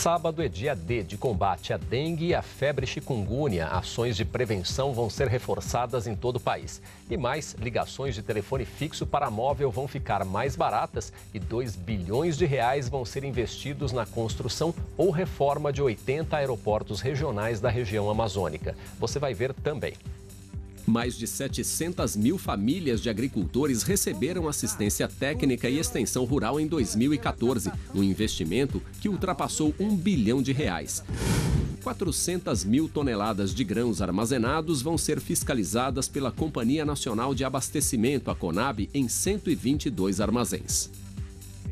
Sábado é dia D de combate à dengue e à febre chikungunya. Ações de prevenção vão ser reforçadas em todo o país. E mais ligações de telefone fixo para móvel vão ficar mais baratas e 2 bilhões de reais vão ser investidos na construção ou reforma de 80 aeroportos regionais da região amazônica. Você vai ver também. Mais de 700 mil famílias de agricultores receberam assistência técnica e extensão rural em 2014, um investimento que ultrapassou um bilhão de reais. 400 mil toneladas de grãos armazenados vão ser fiscalizadas pela Companhia Nacional de Abastecimento, a Conab, em 122 armazéns.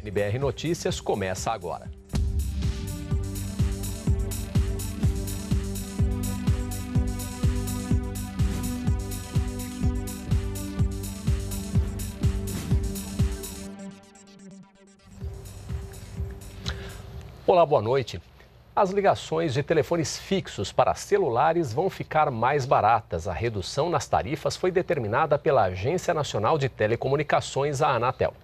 NBR Notícias começa agora. Olá, boa noite. As ligações de telefones fixos para celulares vão ficar mais baratas. A redução nas tarifas foi determinada pela Agência Nacional de Telecomunicações, a Anatel.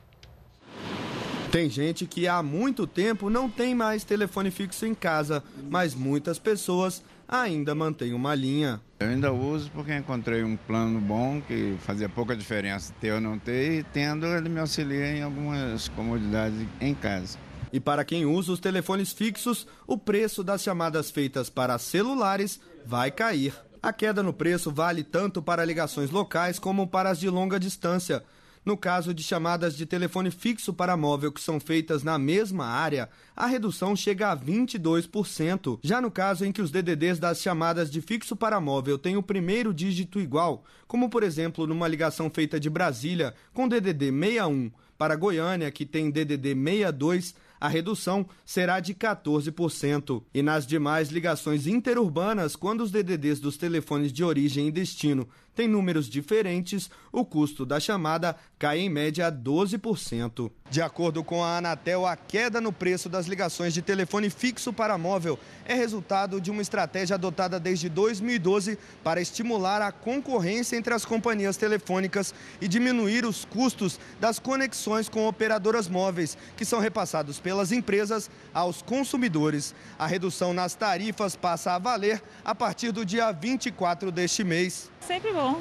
Tem gente que há muito tempo não tem mais telefone fixo em casa, mas muitas pessoas ainda mantêm uma linha. Eu ainda uso porque encontrei um plano bom que fazia pouca diferença ter ou não ter, e tendo ele me auxilia em algumas comodidades em casa. E para quem usa os telefones fixos, o preço das chamadas feitas para celulares vai cair. A queda no preço vale tanto para ligações locais como para as de longa distância. No caso de chamadas de telefone fixo para móvel que são feitas na mesma área, a redução chega a 22%. Já no caso em que os DDDs das chamadas de fixo para móvel têm o primeiro dígito igual, como por exemplo numa ligação feita de Brasília com DDD 61 para Goiânia, que tem DDD 62, a redução será de 14%. E nas demais ligações interurbanas, quando os DDDs dos telefones de origem e destino tem números diferentes, o custo da chamada cai em média 12%. De acordo com a Anatel, a queda no preço das ligações de telefone fixo para móvel é resultado de uma estratégia adotada desde 2012 para estimular a concorrência entre as companhias telefônicas e diminuir os custos das conexões com operadoras móveis, que são repassados pelas empresas aos consumidores. A redução nas tarifas passa a valer a partir do dia 24 deste mês. Sempre bom.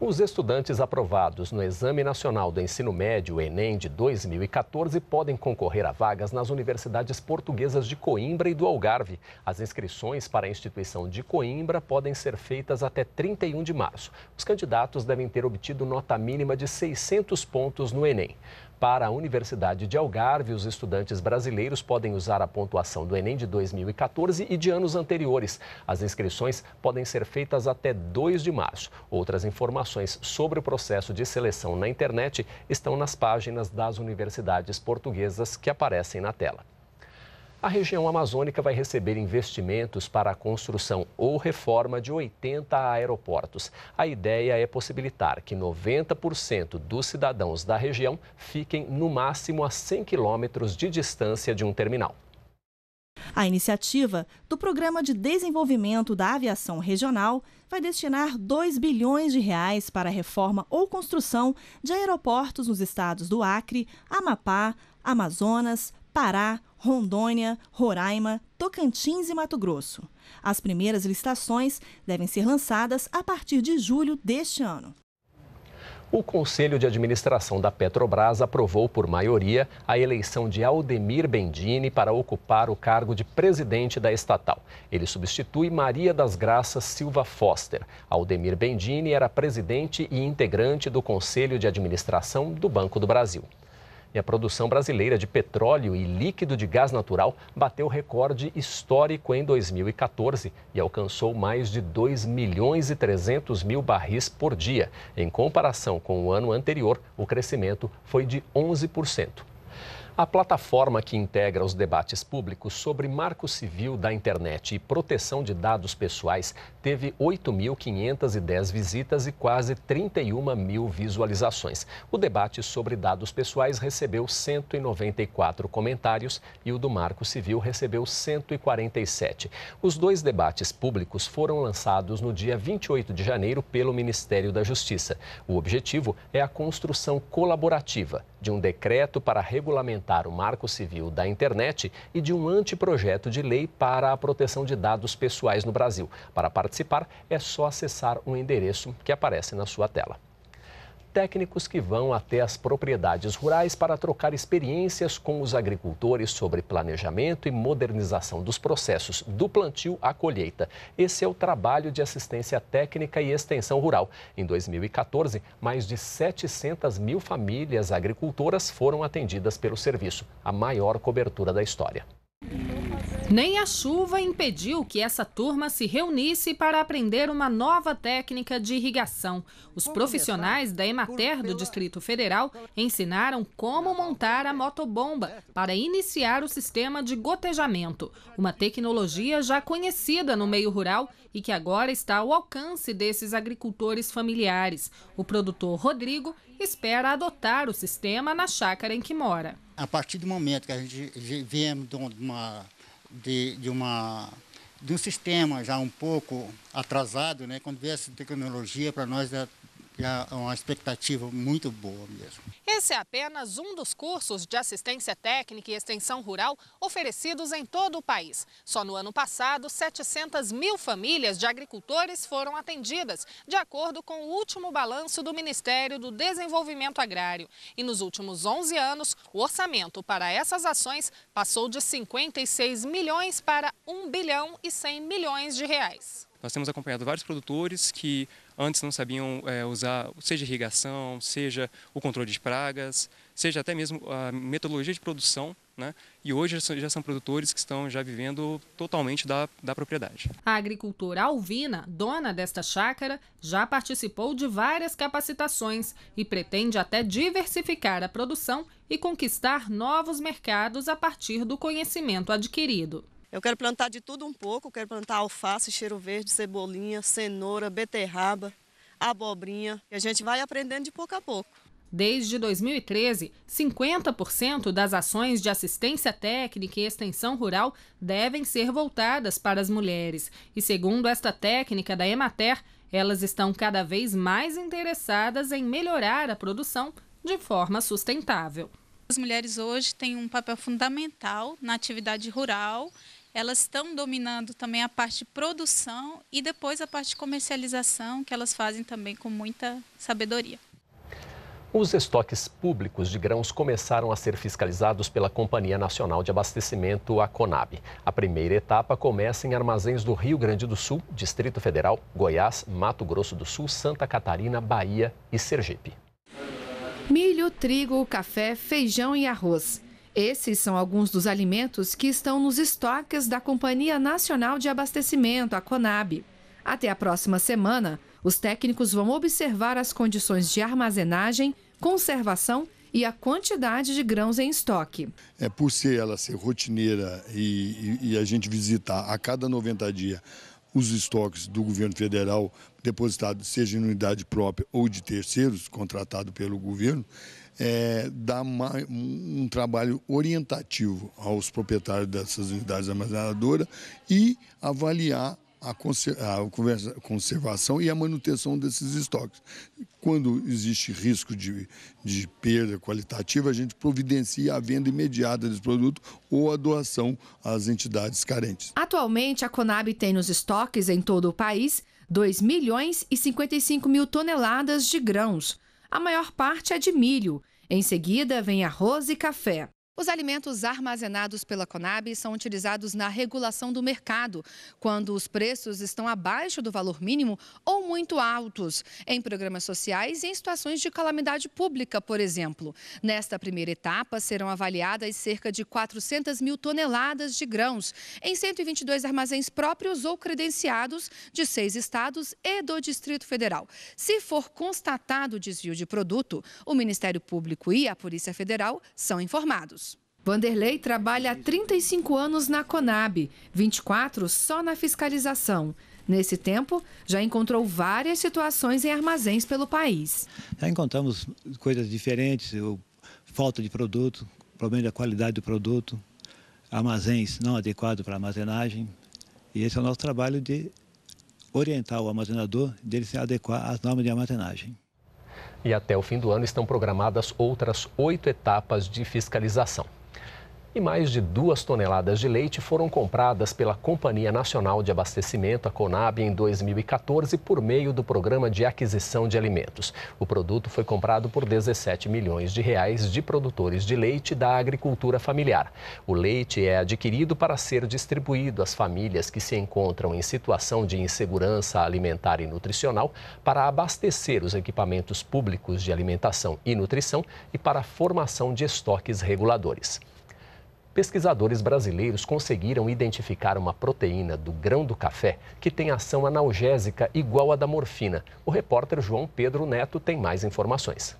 Os estudantes aprovados no Exame Nacional do Ensino Médio, Enem, de 2014, podem concorrer a vagas nas universidades portuguesas de Coimbra e do Algarve. As inscrições para a instituição de Coimbra podem ser feitas até 31 de março. Os candidatos devem ter obtido nota mínima de 600 pontos no Enem. Para a Universidade de Algarve, os estudantes brasileiros podem usar a pontuação do Enem de 2014 e de anos anteriores. As inscrições podem ser feitas até 2 de março. Outras informações sobre o processo de seleção na internet estão nas páginas das universidades portuguesas que aparecem na tela. A região amazônica vai receber investimentos para a construção ou reforma de 80 aeroportos. A ideia é possibilitar que 90% dos cidadãos da região fiquem no máximo a 100 quilômetros de distância de um terminal. A iniciativa do Programa de Desenvolvimento da Aviação Regional vai destinar 2 bilhões de reais para a reforma ou construção de aeroportos nos estados do Acre, Amapá, Amazonas, Pará, Rondônia, Roraima, Tocantins e Mato Grosso. As primeiras licitações devem ser lançadas a partir de julho deste ano. O Conselho de Administração da Petrobras aprovou por maioria a eleição de Aldemir Bendini para ocupar o cargo de presidente da estatal. Ele substitui Maria das Graças Silva Foster. Aldemir Bendini era presidente e integrante do Conselho de Administração do Banco do Brasil. E a produção brasileira de petróleo e líquido de gás natural bateu recorde histórico em 2014 e alcançou mais de 2 milhões e 300 mil barris por dia. Em comparação com o ano anterior, o crescimento foi de 11%. A plataforma que integra os debates públicos sobre marco civil da internet e proteção de dados pessoais teve 8.510 visitas e quase 31 mil visualizações. O debate sobre dados pessoais recebeu 194 comentários e o do marco civil recebeu 147. Os dois debates públicos foram lançados no dia 28 de janeiro pelo Ministério da Justiça. O objetivo é a construção colaborativa de um decreto para regulamentar o marco civil da internet e de um anteprojeto de lei para a proteção de dados pessoais no Brasil. Para participar, é só acessar o um endereço que aparece na sua tela técnicos que vão até as propriedades rurais para trocar experiências com os agricultores sobre planejamento e modernização dos processos do plantio à colheita. Esse é o trabalho de assistência técnica e extensão rural. Em 2014, mais de 700 mil famílias agricultoras foram atendidas pelo serviço, a maior cobertura da história. Nem a chuva impediu que essa turma se reunisse para aprender uma nova técnica de irrigação. Os profissionais da Emater do Distrito Federal ensinaram como montar a motobomba para iniciar o sistema de gotejamento, uma tecnologia já conhecida no meio rural e que agora está ao alcance desses agricultores familiares. O produtor Rodrigo espera adotar o sistema na chácara em que mora. A partir do momento que a gente vem de uma, de, de uma de um sistema já um pouco atrasado, né? Quando vemos essa tecnologia, para nós é é uma expectativa muito boa mesmo. Esse é apenas um dos cursos de assistência técnica e extensão rural oferecidos em todo o país. Só no ano passado, 700 mil famílias de agricultores foram atendidas, de acordo com o último balanço do Ministério do Desenvolvimento Agrário. E nos últimos 11 anos, o orçamento para essas ações passou de 56 milhões para 1 bilhão e 100 milhões de reais. Nós temos acompanhado vários produtores que antes não sabiam é, usar, seja irrigação, seja o controle de pragas, seja até mesmo a metodologia de produção, né? E hoje já são produtores que estão já vivendo totalmente da, da propriedade. A agricultora Alvina, dona desta chácara, já participou de várias capacitações e pretende até diversificar a produção e conquistar novos mercados a partir do conhecimento adquirido. Eu quero plantar de tudo um pouco, quero plantar alface, cheiro verde, cebolinha, cenoura, beterraba, abobrinha. E a gente vai aprendendo de pouco a pouco. Desde 2013, 50% das ações de assistência técnica e extensão rural devem ser voltadas para as mulheres. E segundo esta técnica da Emater, elas estão cada vez mais interessadas em melhorar a produção de forma sustentável. As mulheres hoje têm um papel fundamental na atividade rural elas estão dominando também a parte de produção e depois a parte de comercialização, que elas fazem também com muita sabedoria. Os estoques públicos de grãos começaram a ser fiscalizados pela Companhia Nacional de Abastecimento, a Conab. A primeira etapa começa em armazéns do Rio Grande do Sul, Distrito Federal, Goiás, Mato Grosso do Sul, Santa Catarina, Bahia e Sergipe. Milho, trigo, café, feijão e arroz. Esses são alguns dos alimentos que estão nos estoques da Companhia Nacional de Abastecimento, a CONAB. Até a próxima semana, os técnicos vão observar as condições de armazenagem, conservação e a quantidade de grãos em estoque. É por ser ela ser rotineira e, e, e a gente visitar a cada 90 dias os estoques do governo federal depositados, seja em unidade própria ou de terceiros, contratado pelo governo, é, dar uma, um trabalho orientativo aos proprietários dessas unidades armazenadoras e avaliar a, conservação e a manutenção desses estoques. Quando existe risco de, de perda qualitativa, a gente providencia a venda imediata desse produto ou a doação às entidades carentes. Atualmente, a Conab tem nos estoques em todo o país 2 milhões e 55 mil toneladas de grãos. A maior parte é de milho, em seguida, vem arroz e café. Os alimentos armazenados pela Conab são utilizados na regulação do mercado, quando os preços estão abaixo do valor mínimo ou muito altos, em programas sociais e em situações de calamidade pública, por exemplo. Nesta primeira etapa, serão avaliadas cerca de 400 mil toneladas de grãos, em 122 armazéns próprios ou credenciados de seis estados e do Distrito Federal. Se for constatado desvio de produto, o Ministério Público e a Polícia Federal são informados. Vanderlei trabalha há 35 anos na Conab, 24 só na fiscalização. Nesse tempo, já encontrou várias situações em armazéns pelo país. Já encontramos coisas diferentes, falta de produto, problema da qualidade do produto, armazéns não adequados para armazenagem. E esse é o nosso trabalho de orientar o armazenador dele se adequar às normas de armazenagem. E até o fim do ano estão programadas outras oito etapas de fiscalização e mais de duas toneladas de leite foram compradas pela Companhia Nacional de Abastecimento, a Conab, em 2014 por meio do Programa de Aquisição de Alimentos. O produto foi comprado por 17 milhões de reais de produtores de leite da agricultura familiar. O leite é adquirido para ser distribuído às famílias que se encontram em situação de insegurança alimentar e nutricional para abastecer os equipamentos públicos de alimentação e nutrição e para a formação de estoques reguladores. Pesquisadores brasileiros conseguiram identificar uma proteína do grão do café que tem ação analgésica igual à da morfina. O repórter João Pedro Neto tem mais informações.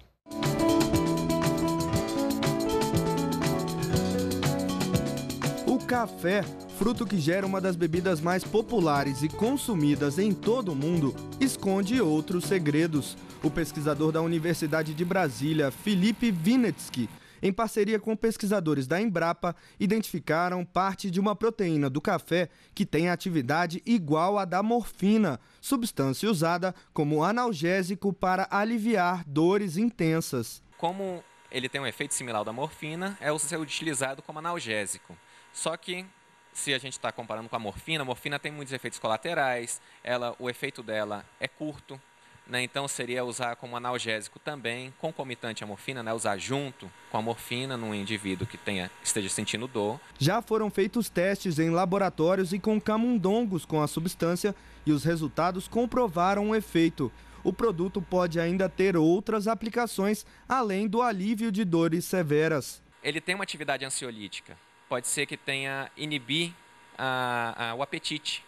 O café, fruto que gera uma das bebidas mais populares e consumidas em todo o mundo, esconde outros segredos. O pesquisador da Universidade de Brasília, Felipe Vinetsky, em parceria com pesquisadores da Embrapa, identificaram parte de uma proteína do café que tem atividade igual à da morfina, substância usada como analgésico para aliviar dores intensas. Como ele tem um efeito similar ao da morfina, é o ser utilizado como analgésico. Só que se a gente está comparando com a morfina, a morfina tem muitos efeitos colaterais, ela, o efeito dela é curto, né? Então seria usar como analgésico também, concomitante à morfina, né? Usar junto com a morfina num indivíduo que tenha esteja sentindo dor. Já foram feitos testes em laboratórios e com camundongos com a substância e os resultados comprovaram o efeito. O produto pode ainda ter outras aplicações além do alívio de dores severas. Ele tem uma atividade ansiolítica. Pode ser que tenha inibir a, a, o apetite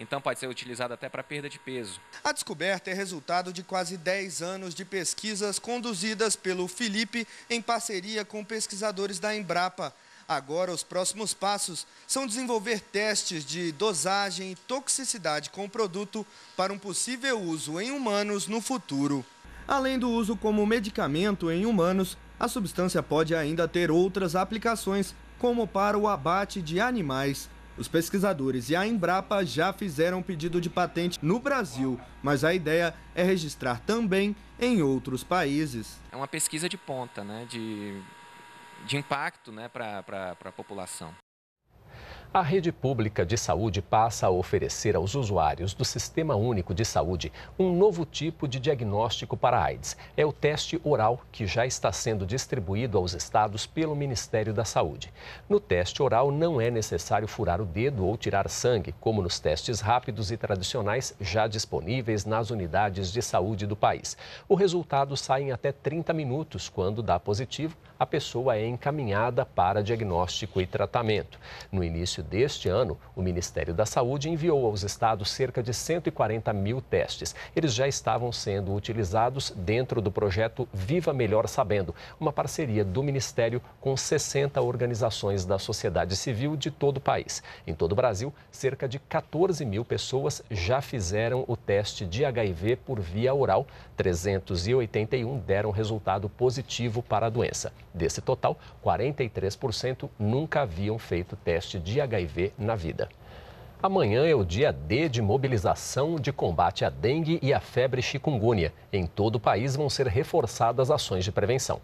então pode ser utilizado até para perda de peso. A descoberta é resultado de quase 10 anos de pesquisas conduzidas pelo Felipe em parceria com pesquisadores da Embrapa. Agora, os próximos passos são desenvolver testes de dosagem e toxicidade com o produto para um possível uso em humanos no futuro. Além do uso como medicamento em humanos, a substância pode ainda ter outras aplicações, como para o abate de animais os pesquisadores e a Embrapa já fizeram pedido de patente no Brasil, mas a ideia é registrar também em outros países. É uma pesquisa de ponta, né? de, de impacto né? para a população. A rede pública de saúde passa a oferecer aos usuários do Sistema Único de Saúde um novo tipo de diagnóstico para AIDS. É o teste oral que já está sendo distribuído aos estados pelo Ministério da Saúde. No teste oral não é necessário furar o dedo ou tirar sangue, como nos testes rápidos e tradicionais já disponíveis nas unidades de saúde do país. O resultado sai em até 30 minutos. Quando dá positivo, a pessoa é encaminhada para diagnóstico e tratamento. No início deste ano, o Ministério da Saúde enviou aos estados cerca de 140 mil testes. Eles já estavam sendo utilizados dentro do projeto Viva Melhor Sabendo, uma parceria do Ministério com 60 organizações da sociedade civil de todo o país. Em todo o Brasil, cerca de 14 mil pessoas já fizeram o teste de HIV por via oral, 381 deram resultado positivo para a doença. Desse total, 43% nunca haviam feito teste de HIV na vida. Amanhã é o dia D de mobilização de combate à dengue e à febre chikungunya. Em todo o país vão ser reforçadas ações de prevenção.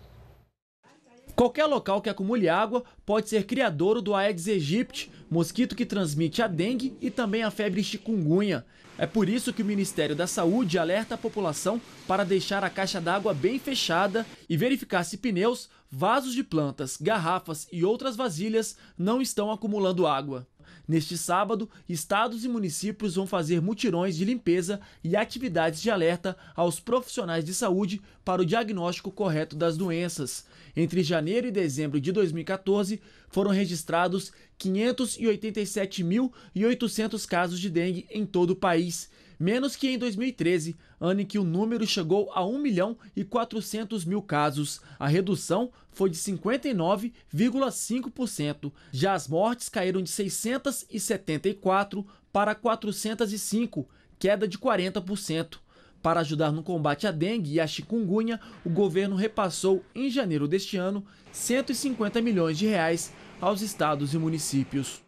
Qualquer local que acumule água pode ser criador do Aedes aegypti, mosquito que transmite a dengue e também a febre chikungunya. É por isso que o Ministério da Saúde alerta a população para deixar a caixa d'água bem fechada e verificar se pneus, vasos de plantas, garrafas e outras vasilhas não estão acumulando água. Neste sábado, estados e municípios vão fazer mutirões de limpeza e atividades de alerta aos profissionais de saúde para o diagnóstico correto das doenças. Entre janeiro e dezembro de 2014, foram registrados 587.800 casos de dengue em todo o país menos que em 2013, ano em que o número chegou a 1 milhão e 400 mil casos. A redução foi de 59,5%. Já as mortes caíram de 674 para 405, queda de 40%. Para ajudar no combate à dengue e à chikungunya, o governo repassou em janeiro deste ano 150 milhões de reais aos estados e municípios.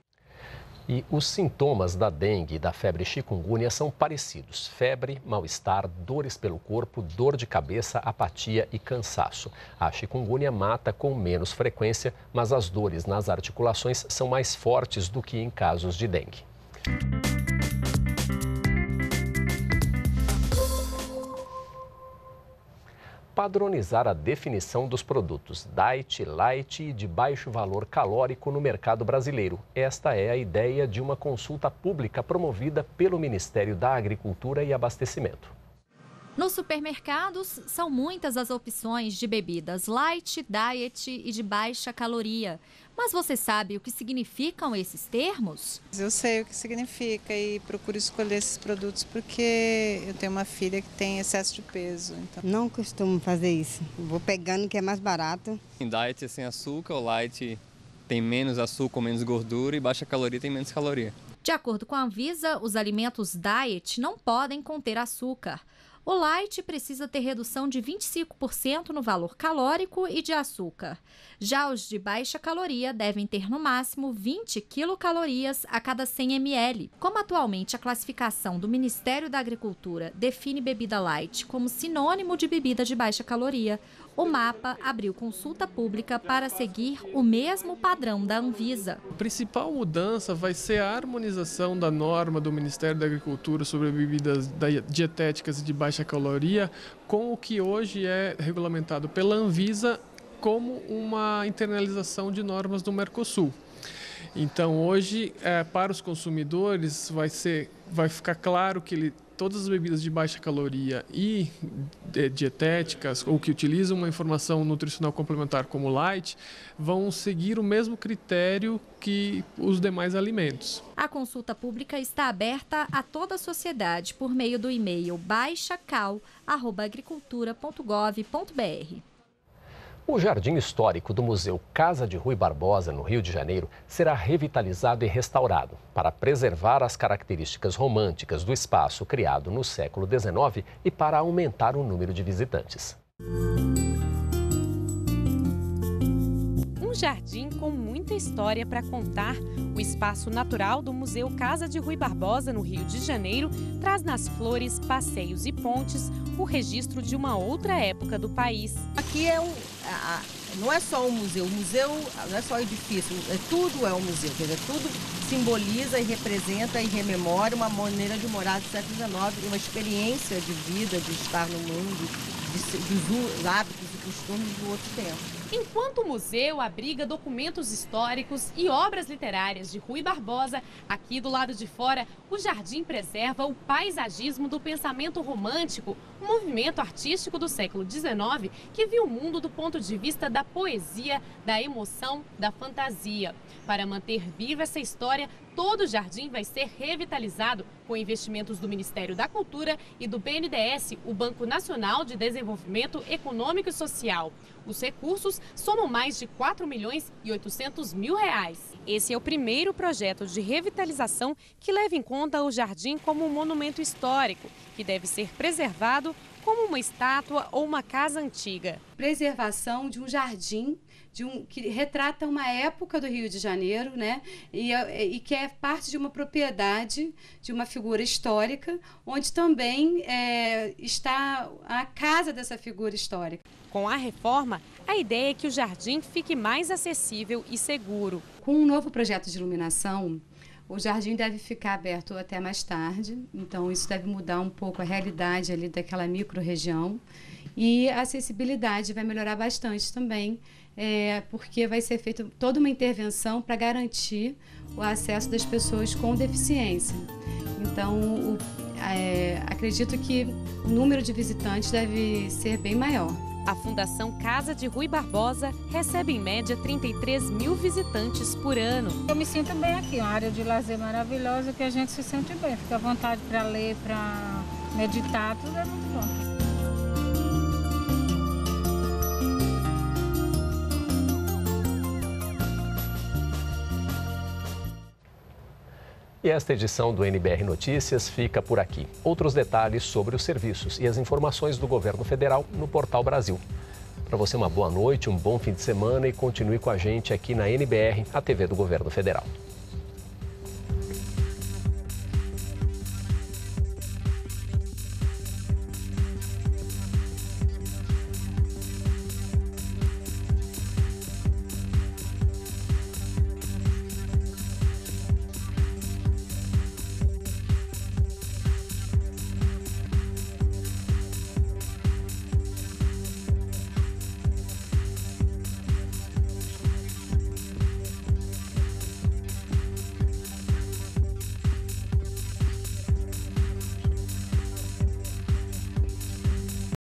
E os sintomas da dengue e da febre chikungunya são parecidos: febre, mal-estar, dores pelo corpo, dor de cabeça, apatia e cansaço. A chikungunya mata com menos frequência, mas as dores nas articulações são mais fortes do que em casos de dengue. padronizar a definição dos produtos diet, light e de baixo valor calórico no mercado brasileiro. Esta é a ideia de uma consulta pública promovida pelo Ministério da Agricultura e Abastecimento. Nos supermercados, são muitas as opções de bebidas light, diet e de baixa caloria. Mas você sabe o que significam esses termos? Eu sei o que significa e procuro escolher esses produtos porque eu tenho uma filha que tem excesso de peso. Então... Não costumo fazer isso. Vou pegando o que é mais barato. Em diet é sem açúcar, o light tem menos açúcar, menos gordura e baixa caloria tem menos caloria. De acordo com a Anvisa, os alimentos diet não podem conter açúcar. O light precisa ter redução de 25% no valor calórico e de açúcar. Já os de baixa caloria devem ter no máximo 20 quilocalorias a cada 100 ml. Como atualmente a classificação do Ministério da Agricultura define bebida light como sinônimo de bebida de baixa caloria, o mapa abriu consulta pública para seguir o mesmo padrão da Anvisa. A principal mudança vai ser a harmonização da norma do Ministério da Agricultura sobre bebidas dietéticas de baixa caloria com o que hoje é regulamentado pela Anvisa como uma internalização de normas do Mercosul. Então hoje, é, para os consumidores, vai, ser, vai ficar claro que ele todas as bebidas de baixa caloria e dietéticas, ou que utilizam uma informação nutricional complementar como light, vão seguir o mesmo critério que os demais alimentos. A consulta pública está aberta a toda a sociedade por meio do e-mail baixacal.agricultura.gov.br. O jardim histórico do Museu Casa de Rui Barbosa, no Rio de Janeiro, será revitalizado e restaurado para preservar as características românticas do espaço criado no século XIX e para aumentar o número de visitantes. Um jardim com muita história para contar, o espaço natural do Museu Casa de Rui Barbosa, no Rio de Janeiro, traz nas flores, passeios e pontes o registro de uma outra época do país. Aqui é um, não é só um museu, o museu não é só um edifício, é, tudo é um museu, quer dizer, tudo simboliza e representa e rememora uma maneira de morar do século XIX, uma experiência de vida, de estar no mundo, de, dos hábitos e costumes do outro tempo. Enquanto o museu abriga documentos históricos e obras literárias de Rui Barbosa, aqui do lado de fora, o jardim preserva o paisagismo do pensamento romântico, um movimento artístico do século XIX que viu o mundo do ponto de vista da poesia, da emoção, da fantasia. Para manter viva essa história, Todo o jardim vai ser revitalizado com investimentos do Ministério da Cultura e do BNDES, o Banco Nacional de Desenvolvimento Econômico e Social. Os recursos somam mais de 4 milhões e 800 mil reais. Esse é o primeiro projeto de revitalização que leva em conta o jardim como um monumento histórico, que deve ser preservado como uma estátua ou uma casa antiga. Preservação de um jardim de um que retrata uma época do Rio de Janeiro, né? E, eh, e que é parte de uma propriedade de uma figura histórica, onde também é, está a casa dessa figura histórica. Com a reforma, a ideia é que o jardim fique mais acessível e seguro. Com um novo projeto de iluminação, o jardim deve ficar aberto até mais tarde, então isso deve mudar um pouco a realidade ali daquela micro-região. E a acessibilidade vai melhorar bastante também, é, porque vai ser feita toda uma intervenção para garantir o acesso das pessoas com deficiência. Então, o, é, acredito que o número de visitantes deve ser bem maior. A Fundação Casa de Rui Barbosa recebe em média 33 mil visitantes por ano. Eu me sinto bem aqui, uma área de lazer maravilhosa que a gente se sente bem, fica à vontade para ler, para meditar, tudo é muito bom. E esta edição do NBR Notícias fica por aqui. Outros detalhes sobre os serviços e as informações do governo federal no Portal Brasil. Para você, uma boa noite, um bom fim de semana e continue com a gente aqui na NBR, a TV do Governo Federal.